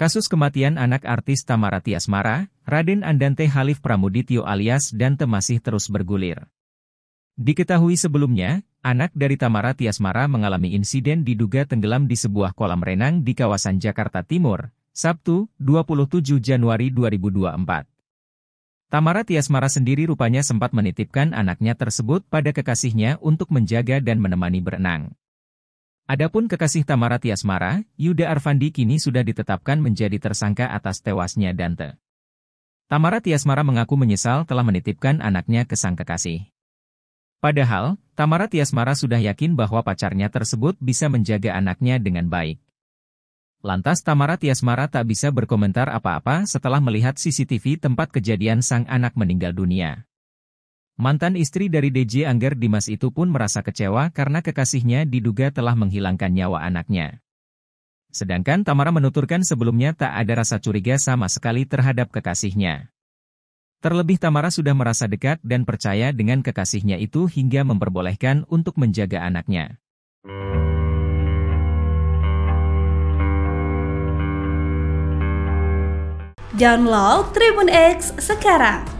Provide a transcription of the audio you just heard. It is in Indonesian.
Kasus kematian anak artis Tamara Mara, Raden Andante Halif Pramudityo alias Dante masih terus bergulir. Diketahui sebelumnya, anak dari Tamara Mara mengalami insiden diduga tenggelam di sebuah kolam renang di kawasan Jakarta Timur, Sabtu, 27 Januari 2024. Tamara Mara sendiri rupanya sempat menitipkan anaknya tersebut pada kekasihnya untuk menjaga dan menemani berenang. Adapun kekasih Tamara Tiasmara, Yuda Arfandi kini sudah ditetapkan menjadi tersangka atas tewasnya Dante. Tamara Tiasmara mengaku menyesal telah menitipkan anaknya ke sang kekasih. Padahal, Tamara Tiasmara sudah yakin bahwa pacarnya tersebut bisa menjaga anaknya dengan baik. Lantas Tamara Tiasmara tak bisa berkomentar apa-apa setelah melihat CCTV tempat kejadian sang anak meninggal dunia. Mantan istri dari DJ Angger Dimas itu pun merasa kecewa karena kekasihnya diduga telah menghilangkan nyawa anaknya. Sedangkan Tamara menuturkan sebelumnya tak ada rasa curiga sama sekali terhadap kekasihnya. Terlebih Tamara sudah merasa dekat dan percaya dengan kekasihnya itu hingga memperbolehkan untuk menjaga anaknya. Download Tribun X sekarang